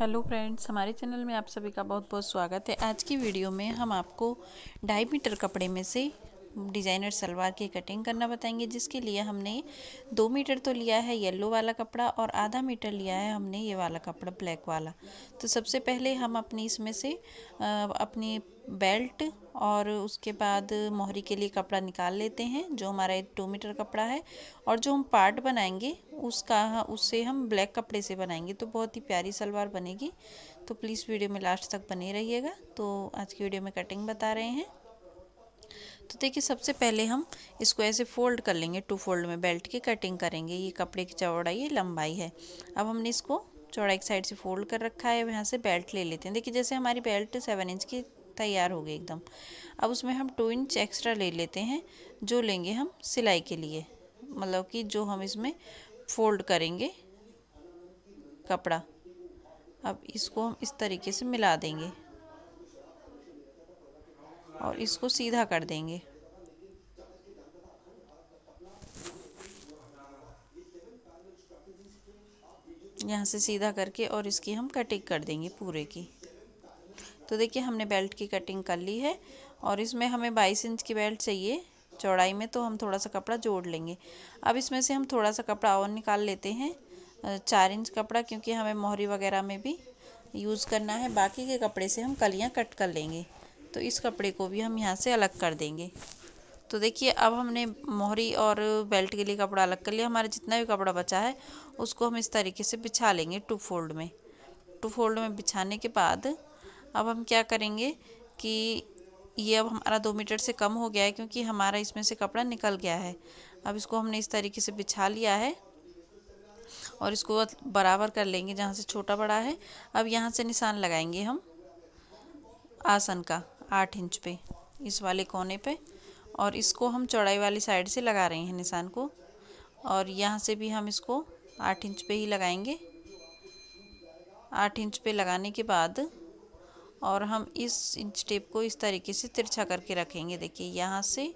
hello friends हमारे channel में आप सभी का बहुत बहुत स्वागत है आज की वीडियो में हम आपको ढाई मीटर कपड़े में से डिज़ाइनर सलवार की कटिंग करना बताएंगे जिसके लिए हमने दो मीटर तो लिया है येलो वाला कपड़ा और आधा मीटर लिया है हमने ये वाला कपड़ा ब्लैक वाला तो सबसे पहले हम अपनी इसमें से अपनी बेल्ट और उसके बाद मोहरी के लिए कपड़ा निकाल लेते हैं जो हमारा एक टू मीटर कपड़ा है और जो हम पार्ट बनाएंगे उसका उससे हम ब्लैक कपड़े से बनाएंगे तो बहुत ही प्यारी सलवार बनेगी तो प्लीज़ वीडियो में लास्ट तक बने रहिएगा तो आज की वीडियो में कटिंग बता रहे हैं तो देखिए सबसे पहले हम इसको ऐसे फोल्ड कर लेंगे टू फोल्ड में बेल्ट की कटिंग करेंगे ये कपड़े की चौड़ाई लंबाई है अब हमने इसको चौड़ाई एक साइड से फोल्ड कर रखा है यहाँ से बेल्ट ले लेते हैं देखिए जैसे हमारी बेल्ट सेवन इंच की तैयार हो गई एकदम अब उसमें हम टू इंच एक्स्ट्रा ले लेते हैं जो लेंगे हम सिलाई के लिए मतलब कि जो हम इसमें फोल्ड करेंगे कपड़ा अब इसको हम इस तरीके से मिला देंगे और इसको सीधा कर देंगे यहाँ से सीधा करके और इसकी हम कटिंग कर देंगे पूरे की तो देखिए हमने बेल्ट की कटिंग कर ली है और इसमें हमें बाईस इंच की बेल्ट चाहिए चौड़ाई में तो हम थोड़ा सा कपड़ा जोड़ लेंगे अब इसमें से हम थोड़ा सा कपड़ा और निकाल लेते हैं चार इंच कपड़ा क्योंकि हमें मोहरी वगैरह में भी यूज़ करना है बाकी के कपड़े से हम कलियाँ कट कर लेंगे तो इस कपड़े को भी हम यहाँ से अलग कर देंगे तो देखिए अब हमने मोहरी और बेल्ट के लिए कपड़ा अलग कर लिया हमारा जितना भी कपड़ा बचा है उसको हम इस तरीके से बिछा लेंगे टू फोल्ड में टू फोल्ड में बिछाने के बाद अब हम क्या करेंगे कि ये अब हमारा दो मीटर से कम हो गया है क्योंकि हमारा इसमें से कपड़ा निकल गया है अब इसको हमने इस तरीके से बिछा लिया है और इसको बराबर कर लेंगे जहाँ से छोटा बड़ा है अब यहाँ से निशान लगाएंगे हम आसन का आठ इंच पे इस वाले कोने पे और इसको हम चौड़ाई वाली साइड से लगा रहे हैं निशान को और यहाँ से भी हम इसको आठ इंच पे ही लगाएंगे आठ इंच पे लगाने के बाद और हम इस इंच टेप को इस तरीके से तिरछा करके रखेंगे देखिए यहाँ से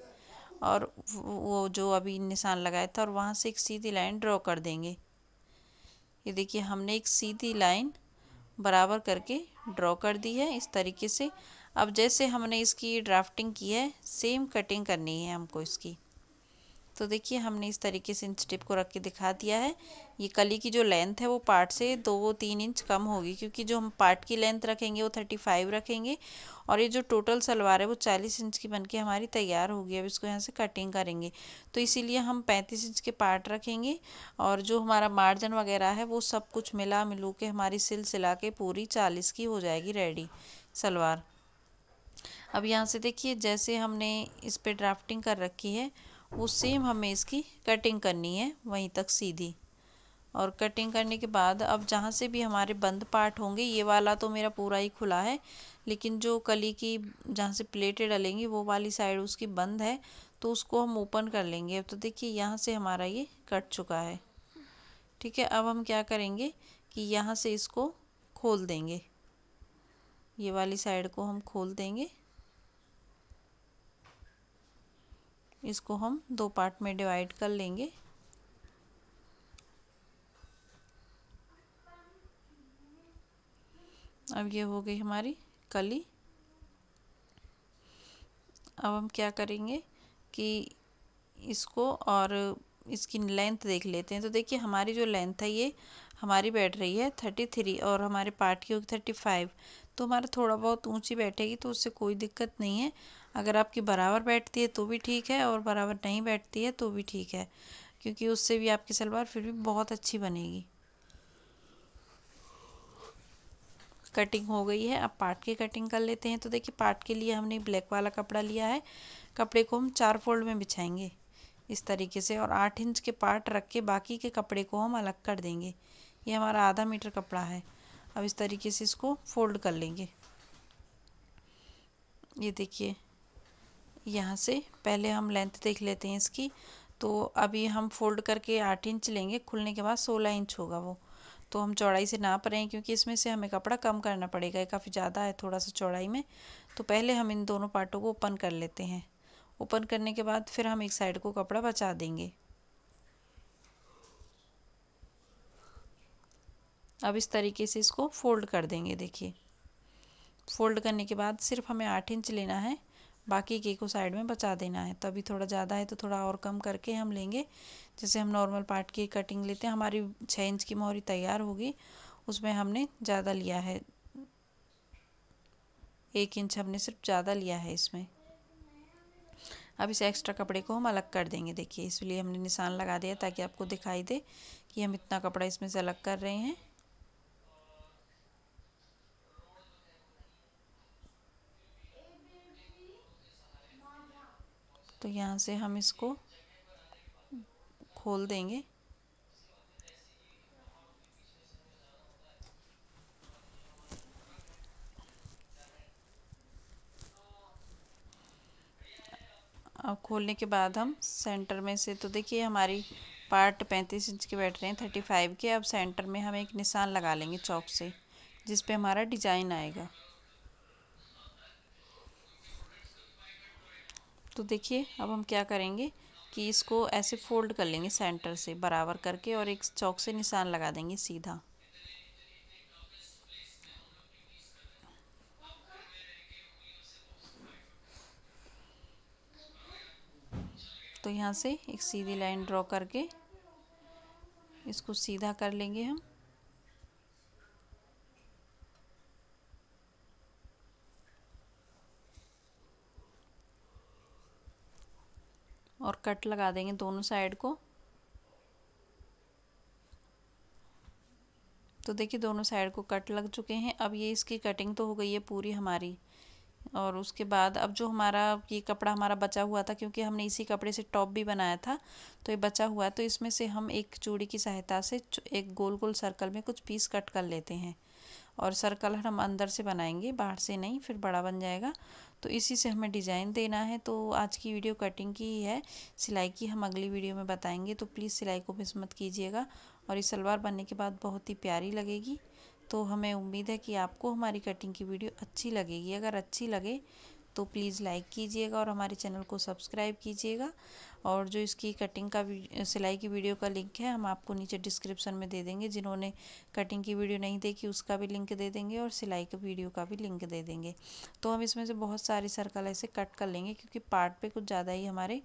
और वो जो अभी निशान लगाया था और वहाँ से एक सीधी लाइन ड्रॉ कर देंगे ये देखिए हमने एक सीधी लाइन बराबर करके ड्रॉ कर दी है इस तरीके से अब जैसे हमने इसकी ड्राफ्टिंग की है सेम कटिंग करनी है हमको इसकी तो देखिए हमने इस तरीके से इन स्टेप को रख के दिखा दिया है ये कली की जो लेंथ है वो पार्ट से दो तीन इंच कम होगी क्योंकि जो हम पार्ट की लेंथ रखेंगे वो थर्टी फाइव रखेंगे और ये जो टोटल सलवार है वो चालीस इंच की बन के हमारी तैयार होगी अब इसको यहाँ से कटिंग करेंगे तो इसीलिए हम पैंतीस इंच के पार्ट रखेंगे और जो हमारा मार्जिन वगैरह है वो सब कुछ मिला मिलू के हमारी सिल सिला के पूरी चालीस की हो जाएगी रेडी सलवार अब यहाँ से देखिए जैसे हमने इस पर ड्राफ्टिंग कर रखी है वो सेम हमें इसकी कटिंग करनी है वहीं तक सीधी और कटिंग करने के बाद अब जहाँ से भी हमारे बंद पार्ट होंगे ये वाला तो मेरा पूरा ही खुला है लेकिन जो कली की जहाँ से प्लेटें डलेंगी वो वाली साइड उसकी बंद है तो उसको हम ओपन कर लेंगे अब तो देखिए यहाँ से हमारा ये कट चुका है ठीक है अब हम क्या करेंगे कि यहाँ से इसको खोल देंगे ये वाली साइड को हम खोल देंगे इसको हम दो पार्ट में डिवाइड कर लेंगे अब ये हो गई हमारी कली अब हम क्या करेंगे कि इसको और इसकी लेंथ देख लेते हैं तो देखिए हमारी जो लेंथ है ये हमारी बैठ रही है थर्टी थ्री और हमारे पार्ट की होगी थर्टी फाइव तो हमारा थोड़ा बहुत ऊंची बैठेगी तो उससे कोई दिक्कत नहीं है अगर आपकी बराबर बैठती है तो भी ठीक है और बराबर नहीं बैठती है तो भी ठीक है क्योंकि उससे भी आपकी सलवार फिर भी बहुत अच्छी बनेगी कटिंग हो गई है अब पार्ट की कटिंग कर लेते हैं तो देखिए पार्ट के लिए हमने ब्लैक वाला कपड़ा लिया है कपड़े को हम चार फोल्ड में बिछाएंगे इस तरीके से और आठ इंच के पार्ट रख के बाकी के कपड़े को हम अलग कर देंगे ये हमारा आधा मीटर कपड़ा है अब इस तरीके से इसको फोल्ड कर लेंगे ये देखिए यहाँ से पहले हम लेंथ देख लेते हैं इसकी तो अभी हम फोल्ड करके आठ इंच लेंगे खुलने के बाद सोलह इंच होगा वो तो हम चौड़ाई से नाप रहे हैं क्योंकि इसमें से हमें कपड़ा कम करना पड़ेगा ये काफ़ी ज़्यादा है थोड़ा सा चौड़ाई में तो पहले हम इन दोनों पार्टों को ओपन कर लेते हैं ओपन करने के बाद फिर हम एक साइड को कपड़ा बचा देंगे अब इस तरीके से इसको फोल्ड कर देंगे देखिए फोल्ड करने के बाद सिर्फ हमें आठ इंच लेना है बाकी घी को साइड में बचा देना है तो अभी थोड़ा ज़्यादा है तो थोड़ा और कम करके हम लेंगे जैसे हम नॉर्मल पार्ट की कटिंग लेते हैं हमारी छः इंच की मोहरी तैयार होगी उसमें हमने ज़्यादा लिया है एक इंच हमने सिर्फ ज़्यादा लिया है इसमें अब इस एक्स्ट्रा कपड़े को हम अलग कर देंगे देखिए इसलिए हमने निशान लगा दिया ताकि आपको दिखाई दे कि हम इतना कपड़ा इसमें से अलग कर रहे हैं तो यहाँ से हम इसको खोल देंगे अब खोलने के बाद हम सेंटर में से तो देखिए हमारी पार्ट पैंतीस इंच के बैठ रहे हैं थर्टी फाइव के अब सेंटर में हम एक निशान लगा लेंगे चौक से जिस पे हमारा डिजाइन आएगा तो देखिए अब हम क्या करेंगे कि इसको ऐसे फोल्ड कर लेंगे सेंटर से बराबर करके और एक चौक से निशान लगा देंगे सीधा तो यहाँ से एक सीधी लाइन ड्रॉ करके इसको सीधा कर लेंगे हम और कट लगा देंगे दोनों साइड को तो देखिए दोनों साइड को कट लग चुके हैं अब ये इसकी कटिंग तो हो गई है पूरी हमारी और उसके बाद अब जो हमारा ये कपड़ा हमारा बचा हुआ था क्योंकि हमने इसी कपड़े से टॉप भी बनाया था तो ये बचा हुआ है तो इसमें से हम एक चूड़ी की सहायता से एक गोल गोल सर्कल में कुछ पीस कट कर लेते हैं और सर्कल हम अंदर से बनाएंगे बाहर से नहीं फिर बड़ा बन जाएगा तो इसी से हमें डिज़ाइन देना है तो आज की वीडियो कटिंग की ही है सिलाई की हम अगली वीडियो में बताएंगे तो प्लीज़ सिलाई को मिस मत कीजिएगा और इस सलवार बनने के बाद बहुत ही प्यारी लगेगी तो हमें उम्मीद है कि आपको हमारी कटिंग की वीडियो अच्छी लगेगी अगर अच्छी लगे तो प्लीज़ लाइक कीजिएगा और हमारे चैनल को सब्सक्राइब कीजिएगा और जो इसकी कटिंग का सिलाई की वीडियो का लिंक है हम आपको नीचे डिस्क्रिप्शन में दे देंगे जिन्होंने कटिंग की वीडियो नहीं देखी उसका भी लिंक दे देंगे और सिलाई के वीडियो का भी लिंक दे देंगे तो हम इसमें से बहुत सारी सर्कल ऐसे कट कर लेंगे क्योंकि पार्ट पे कुछ ज़्यादा ही हमारे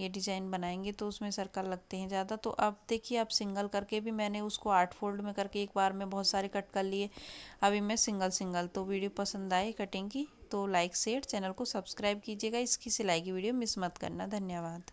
ये डिजाइन बनाएंगे तो उसमें सर्कल लगते हैं ज़्यादा तो अब देखिए अब सिंगल करके भी मैंने उसको आठ फोल्ड में करके एक बार में बहुत सारे कट कर लिए अभी मैं सिंगल सिंगल तो वीडियो पसंद आए कटिंग की तो लाइक शेयर चैनल को सब्सक्राइब कीजिएगा इसकी सिलाई की वीडियो मिस मत करना धन्यवाद